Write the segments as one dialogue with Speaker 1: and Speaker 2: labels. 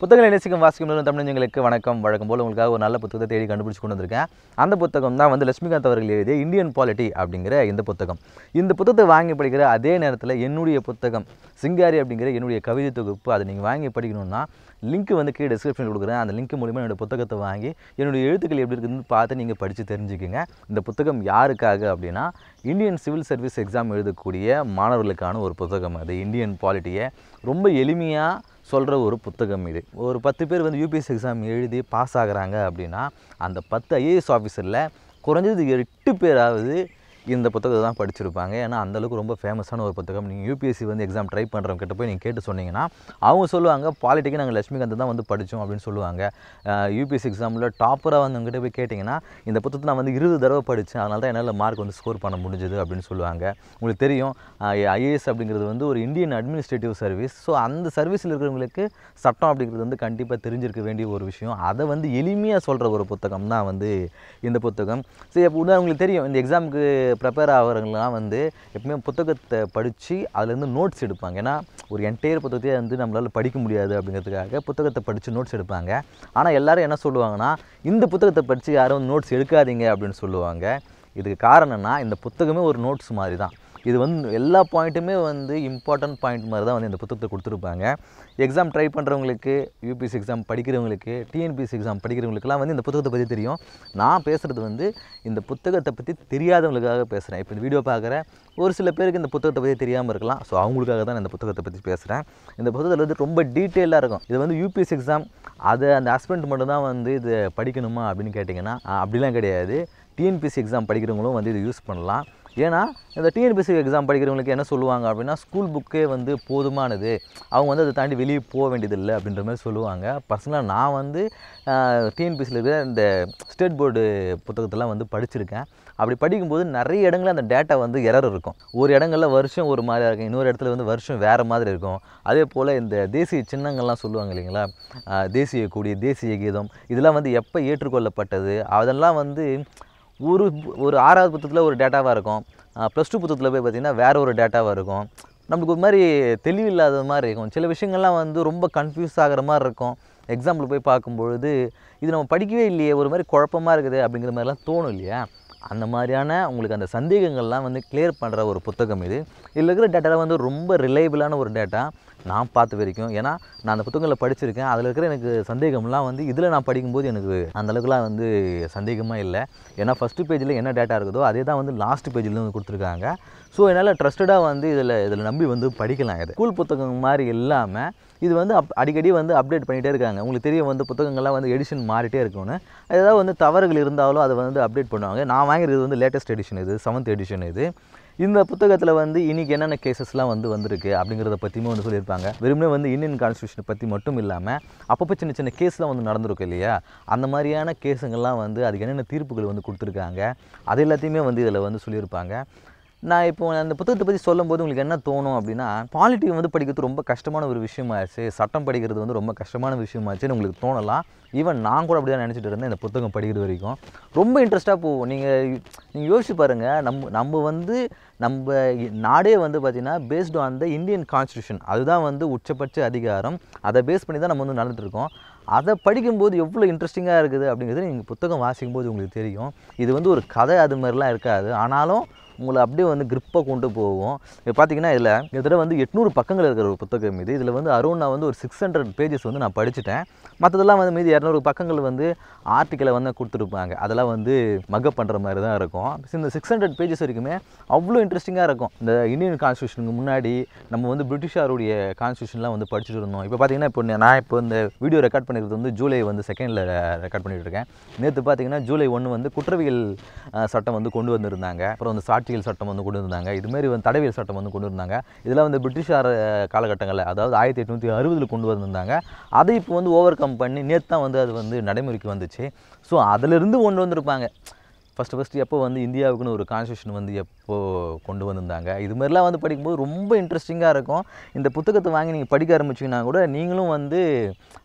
Speaker 1: புத்தகங்களை நேசிக்கும் வாசிக்கும் எங்களுக்கு வணக்கம் வழக்கம் போல் உங்களுக்காக ஒரு நல்ல புத்தகத்தை தேடி கண்டுபிடிச்சு கொண்டு வந்திருக்கேன் அந்த புத்தகம் தான் வந்து லட்சுமிகாந்த் அவர்கள் எழுதிய இந்தியன் பாலிட்டி அப்படிங்கிற இந்த புத்தகம் இந்த புத்தகத்தை வாங்கி படிக்கிற அதே நேரத்தில் என்னுடைய புத்தகம் சிங்காரி அப்படிங்கிற என்னுடைய கவிதை தொகுப்பு அதை நீங்கள் வாங்கி படிக்கணும்னா லிங்க் வந்து கீழே டிஸ்கிரிப்ஷன் கொடுக்குறேன் அந்த லிங்க் மூலிமா என்னோடய புத்தகத்தை வாங்கி என்னுடைய எழுத்துக்கள் எப்படி இருக்குதுன்னு பார்த்து நீங்கள் படித்து தெரிஞ்சுக்கோங்க இந்த புத்தகம் யாருக்காக அப்படின்னா இந்தியன் சிவில் சர்வீஸ் எக்ஸாம் எழுதக்கூடிய மாணவர்களுக்கான ஒரு புத்தகம் அது இந்தியன் பாலிட்டியை ரொம்ப எளிமையாக சொல்கிற ஒரு புத்தகம் இது ஒரு பத்து பேர் வந்து யூபிஎஸ் எக்ஸாம் எழுதி பாஸ் ஆகிறாங்க அப்படின்னா அந்த பத்து ஐஏஎஸ் ஆஃபீஸரில் குறைஞ்சது எட்டு பேராவது இந்த புத்தகத்தை தான் படிச்சிருப்பாங்க ஏன்னா அந்தளவுக்கு ரொம்ப ஃபேமஸான ஒரு புத்தகம் நீங்கள் யூபிஎஸ்சி வந்து எக்ஸாம் ட்ரை பண்ணுறவங்க கிட்ட போய் நீங்கள் கேட்டு சொன்னீங்கன்னா அவங்க சொல்லுவாங்க பாலிட்டிக்கு நாங்கள் லட்சுமிகாந்த் தான் வந்து படித்தோம் அப்படின்னு சொல்லுவாங்க யூபிஎஸ்சி எக்ஸாமில் டாப்பராக வந்து அவங்ககிட்ட போய் கேட்டிங்கன்னா இந்த புத்தகத்தை நான் வந்து இருபது தடவை படித்தேன் அதனால தான் என்னால் மார்க் வந்து ஸ்கோர் பண்ண முடிஞ்சது அப்படின்னு சொல்லுவாங்க உங்களுக்கு தெரியும் ஐஏஎஸ் அப்படிங்கிறது வந்து ஒரு இந்தியன் அட்மினிஸ்ட்ரேட்டிவ் சர்வீஸ் ஸோ அந்த சர்வீஸில் இருக்கிறவங்களுக்கு சட்டம் அப்படிங்கிறது வந்து கண்டிப்பாக தெரிஞ்சிருக்க வேண்டிய ஒரு விஷயம் அதை வந்து எளிமையாக சொல்கிற ஒரு புத்தகம் தான் வந்து இந்த புத்தகம் சரி அப்போ உங்களுக்கு தெரியும் இந்த எக்ஸாமுக்கு ப்ரிப்பேர் ஆகிறவங்களாம் வந்து எப்பவுமே புத்தகத்தை படித்து அதுலேருந்து நோட்ஸ் எடுப்பாங்க ஏன்னா ஒரு என்டையர் புத்தகத்தையே வந்து நம்மளால் படிக்க முடியாது அப்படிங்கிறதுக்காக புத்தகத்தை படித்து நோட்ஸ் எடுப்பாங்க ஆனால் எல்லோரும் என்ன சொல்லுவாங்கன்னா இந்த புத்தகத்தை படித்து யாரும் நோட்ஸ் எடுக்காதீங்க அப்படின்னு சொல்லுவாங்க இதுக்கு காரணம்னா இந்த புத்தகமே ஒரு நோட்ஸ் மாதிரி தான் இது வந்து எல்லா பாயிண்ட்டுமே வந்து இம்பார்ட்டன்ட் பாயிண்ட் மாதிரி தான் வந்து இந்த புத்தகத்தை கொடுத்துருப்பாங்க எக்ஸாம் ட்ரை பண்ணுறவங்களுக்கு யூபிஎஸ்சி எக்ஸாம் படிக்கிறவங்களுக்கு டிஎன்பிஎஸ்சி எக்ஸாம் படிக்கிறவங்களுக்குலாம் வந்து இந்த புத்தகத்தை பற்றி தெரியும் நான் பேசுகிறது வந்து இந்த புத்தகத்தை பற்றி தெரியாதவங்களுக்காக பேசுகிறேன் இப்போ இந்த வீடியோ பார்க்குற ஒரு சில பேருக்கு இந்த புத்தகத்தை பற்றி தெரியாமல் இருக்கலாம் ஸோ அவங்களுக்காக தான் நான் இந்த புத்தகத்தை பற்றி பேசுகிறேன் இந்த புத்தகத்தில் வந்து ரொம்ப டீட்டெயிலாக இருக்கும் இது வந்து யூபிஎஸ்சி எக்ஸாம் அதை அந்த ஹஸ்பண்ட் மட்டும்தான் வந்து இது படிக்கணுமா அப்படின்னு கேட்டிங்கன்னா அப்படிலாம் கிடையாது டிஎன்பிஎஸ்சி எக்ஸாம் படிக்கிறவங்களும் வந்து இது யூஸ் பண்ணலாம் ஏன்னா இந்த டிஎன்பிஎஸ்சி எக்ஸாம் படிக்கிறவங்களுக்கு என்ன சொல்லுவாங்க அப்படின்னா ஸ்கூல் புக்கே வந்து போதுமானது அவங்க வந்து அதை தாண்டி வெளியே போக வேண்டியதில்லை அப்படின்ற மாதிரி சொல்லுவாங்க பர்சனலாக நான் வந்து டிஎன்பிஎஸ்சியில் இருக்கிற இந்த ஸ்டேட் போர்டு புத்தகத்தெல்லாம் வந்து படிச்சிருக்கேன் அப்படி படிக்கும்போது நிறைய இடங்களில் அந்த டேட்டா வந்து எரர் இருக்கும் ஒரு இடங்களில் வருஷம் ஒரு மாதிரியாக இருக்கும் இன்னொரு இடத்துல வந்து வருஷம் வேறு மாதிரி இருக்கும் அதே போல் இந்த தேசிய சின்னங்கள்லாம் சொல்லுவாங்க இல்லைங்களா தேசிய கொடி தேசிய கீதம் இதெல்லாம் வந்து எப்போ ஏற்றுக்கொள்ளப்பட்டது அதெல்லாம் வந்து ஒரு ஒரு ஆறாவது புத்தகத்தில் ஒரு டேட்டாவாக இருக்கும் ப்ளஸ் டூ புத்தகத்தில் போய் பார்த்திங்கன்னா வேறு ஒரு டேட்டாவாக இருக்கும் நம்மளுக்கு ஒரு மாதிரி தெளிவில்லாத மாதிரி இருக்கும் சில விஷயங்கள்லாம் வந்து ரொம்ப கன்ஃபியூஸ் ஆகிற மாதிரி இருக்கும் எக்ஸாம்பிள் போய் பார்க்கும்பொழுது இது நம்ம படிக்கவே இல்லையே ஒரு மாதிரி குழப்பமாக இருக்குது அப்படிங்கிற மாதிரிலாம் தோணும் இல்லையா அந்த மாதிரியான உங்களுக்கு அந்த சந்தேகங்கள்லாம் வந்து கிளியர் பண்ணுற ஒரு புத்தகம் இது இதில் இருக்கிற டேட்டாவில் வந்து ரொம்ப ரிலையபிளான ஒரு டேட்டா நான் பார்த்த வரைக்கும் ஏன்னா நான் அந்த புத்தகங்களை படிச்சிருக்கேன் அதில் இருக்கிற எனக்கு சந்தேகம்லாம் வந்து இதில் நான் படிக்கும்போது எனக்கு அந்தளவுக்குலாம் வந்து சந்தேகமாக இல்லை ஏன்னா ஃபஸ்ட்டு பேஜில் என்ன டேட்டா இருக்குதோ அதே தான் வந்து லாஸ்ட் பேஜில் வந்து கொடுத்துருக்காங்க ஸோ என்னால் ட்ரஸ்டடாக வந்து இதில் இதில் நம்பி வந்து படிக்கலாம் இது ஸ்கூல் புத்தகம் மாதிரி இல்லாமல் இது வந்து அப் அடிக்கடி வந்து அப்டேட் பண்ணிகிட்டே இருக்காங்க உங்களுக்கு தெரிய வந்து புத்தகங்கள்லாம் வந்து எடிஷன் மாறிட்டே இருக்கும்னு ஏதாவது வந்து தவறுகள் இருந்தாலும் அதை வந்து அப்டேட் பண்ணுவாங்க நான் வாங்கிறது வந்து லேட்டஸ்ட் எடிஷன் இது செவன்த் எடிஷன் இது இந்த புத்தகத்தில் வந்து இன்றைக்கி என்னென்ன கேசஸ்லாம் வந்து வந்திருக்கு அப்படிங்கிறத பற்றியுமே வந்து சொல்லியிருப்பாங்க வெறுமனே வந்து இந்தியன் கான்ஸ்டியூஷனை பற்றி மட்டும் இல்லாமல் அப்பப்போ சின்ன சின்ன கேஸ்லாம் வந்து நடந்திருக்கு இல்லையா அந்த மாதிரியான கேஸுங்கள்லாம் வந்து அதுக்கு என்னென்ன தீர்ப்புகள் வந்து கொடுத்துருக்காங்க அது எல்லாத்தையுமே வந்து இதில் வந்து சொல்லியிருப்பாங்க நான் இப்போ அந்த புத்தகத்தை பற்றி சொல்லும்போது உங்களுக்கு என்ன தோணும் அப்படின்னா பாலிட்டிக் வந்து படிக்கிறது ரொம்ப கஷ்டமான ஒரு விஷயமாச்சு சட்டம் படிக்கிறது வந்து ரொம்ப கஷ்டமான விஷயமாச்சுன்னு உங்களுக்கு தோணலாம் ஈவன் நான் கூட அப்படி தான் நினச்சிட்டு இருந்தேன் இந்த புத்தகம் படிக்கிற வரைக்கும் ரொம்ப இன்ட்ரெஸ்ட்டாக போகும் நீங்கள் நீங்கள் யோசிச்சு பாருங்கள் நம்ம நம்ம வந்து நம்ம நாடே வந்து பார்த்திங்கன்னா based on the Indian constitution அதுதான் வந்து உச்சபட்ச அதிகாரம் அதை பேஸ் பண்ணி தான் நம்ம வந்து நடந்துட்டுருக்கோம் அதை படிக்கும்போது எவ்வளோ இன்ட்ரெஸ்டிங்காக இருக்குது அப்படிங்கிறது நீங்கள் புத்தகம் வாசிக்கும்போது உங்களுக்கு தெரியும் இது வந்து ஒரு கதை அது மாதிரிலாம் இருக்காது ஆனாலும் உங்களை அப்படியே வந்து கிரிப்பை கொண்டு போவோம் இப்போ பார்த்தீங்கன்னா இதில் கிட்டத்தட்ட வந்து எட்நூறு பக்கங்கள் இருக்கிற ஒரு புத்தகம் இது இதில் வந்து அருண் நான் வந்து ஒரு சிக்ஸ் ஹண்ட்ரட் பேஜஸ் வந்து நான் படிச்சுட்டேன் மற்றதெல்லாம் வந்து மீதி இரநூறு பக்கங்கள் வந்து ஆர்டிக்கலை வந்து கொடுத்துருப்பாங்க அதெல்லாம் வந்து மக பண்ணுற மாதிரி தான் இருக்கும் இந்த சிக்ஸ் ஹண்ட்ரட் பேஜஸ் வரைக்குமே அவ்வளோ இன்ட்ரெஸ்டிங்காக இருக்கும் இந்த இந்தியன் கான்ஸ்டியூஷனுக்கு முன்னாடி நம்ம வந்து பிரிட்டிஷாருடைய கான்ஸ்டியூஷன்லாம் வந்து படிச்சுட்டு இருந்தோம் இப்போ பார்த்தீங்கன்னா இப்போ நான் இப்போ இந்த வீடியோ ரெக்கார்ட் பண்ணிக்கிறது வந்து ஜூலை வந்து செகண்டில் ரெக்கார்ட் பண்ணிகிட்டு இருக்கேன் நேற்று பார்த்தீங்கன்னா ஜூலை ஒன்று வந்து குற்றவியல் சட்டம் வந்து கொண்டு வந்திருந்தாங்க அப்புறம் வந்து சாட் ஆட்சியில் சட்டம் வந்து கொண்டு வந்தாங்க இதுமாரி வந்து தடவியல் சட்டம் வந்து கொண்டு வந்தாங்க இதில் வந்து பிரிட்டிஷார் காலகட்டங்களில் அதாவது ஆயிரத்தி எட்நூற்றி அறுபதில் கொண்டு வந்திருந்தாங்க அதை இப்போ வந்து ஓவர் கம் பண்ணி நேற்று தான் வந்து அது வந்து நடைமுறைக்கு வந்துச்சு ஸோ அதிலிருந்து கொண்டு வந்திருப்பாங்க ஃபஸ்ட்டு ஃபஸ்ட்டு எப்போ வந்து இந்தியாவுக்குன்னு ஒரு கான்ஸ்டியூஷன் வந்து எப் கொண்டு வந்திருந்தாங்க இது மாதிரிலாம் வந்து படிக்கும்போது ரொம்ப இன்ட்ரெஸ்டிங்காக இருக்கும் இந்த புத்தகத்தை வாங்கி நீங்கள் படிக்க ஆரம்பிச்சிங்கன்னா கூட நீங்களும் வந்து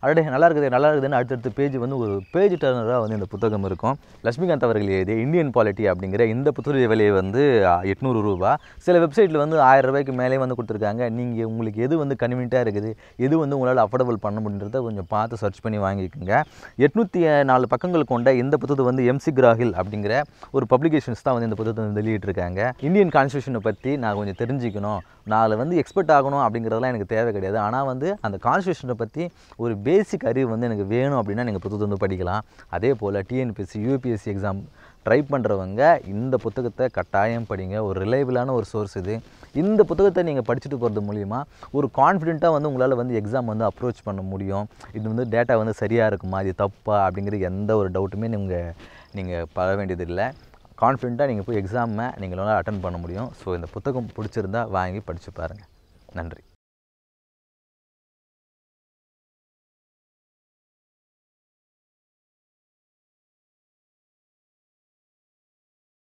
Speaker 1: அடடே நல்லா இருக்குது நல்லா இருக்குதுன்னு அடுத்தடுத்த பேஜ் வந்து ஒரு பேஜ் டர்னராக வந்து இந்த புத்தகம் இருக்கும் லட்சுமிகாந்த் அவர்கள் எழுதிய இந்தியன் பாலிட்டி அப்படிங்கிற இந்த புத்தக விலையை வந்து எட்நூறு ரூபா சில வெப்சைட்டில் வந்து ஆயிரம் ரூபாய்க்கு மேலே வந்து கொடுத்துருக்காங்க நீங்கள் உங்களுக்கு எது வந்து கன்வீனியாக இருக்குது எது வந்து உங்களால் அஃபோர்டபுள் பண்ண முடியுன்றத கொஞ்சம் பார்த்து சர்ச் பண்ணி வாங்கிக்கோங்க எட்நூற்றி நாலு பக்கங்கள் கொண்ட இந்த புத்தகத்தை வந்து எம்சி கிராகில் அப்படிங்கிற ஒரு பப்ளிகேஷன்ஸ் தான் வந்து இந்த புத்தகத்தை வந்து வெளியிட்டிருக்காங்க இந்தியன் கான்ஸ்டியூஷனை பற்றி நான் கொஞ்சம் தெரிஞ்சுக்கணும் நான் அதில் வந்து எக்ஸ்பர்ட் ஆகணும் அப்படிங்கிறதுலாம் எனக்கு தேவை கிடையாது ஆனால் வந்து அந்த கான்ஸ்டியூஷனை பற்றி ஒரு பேசிக் அறிவு வந்து எனக்கு வேணும் அப்படின்னா நீங்கள் புத்தகத்தை வந்து படிக்கலாம் அதே போல் டிஎன்பிஎஸ்சி யூபிஎஸ்சி எக்ஸாம் ட்ரை பண்ணுறவங்க இந்த புத்தகத்தை கட்டாயம் படிங்க ஒரு ரிலேபிளான ஒரு சோர்ஸ் இது இந்த புத்தகத்தை நீங்கள் படிச்சுட்டு போகிறது மூலிமா ஒரு கான்ஃபிடென்ட்டாக வந்து உங்களால் வந்து எக்ஸாம் வந்து அப்ரோச் பண்ண முடியும் இது வந்து டேட்டா வந்து சரியாக இருக்குமா இது தப்பா அப்படிங்கிறது எந்த ஒரு டவுட்டுமே நீங்கள் நீங்கள் பட வேண்டியதில்லை கான்ஃபிடெண்ட்டாக நீங்கள் போய் எக்ஸாமை நீங்கள் அட்டன் பண்ண முடியும் ஸோ இந்த புத்தகம் பிடிச்சிருந்தா வாங்கி படித்து பாருங்கள் நன்றி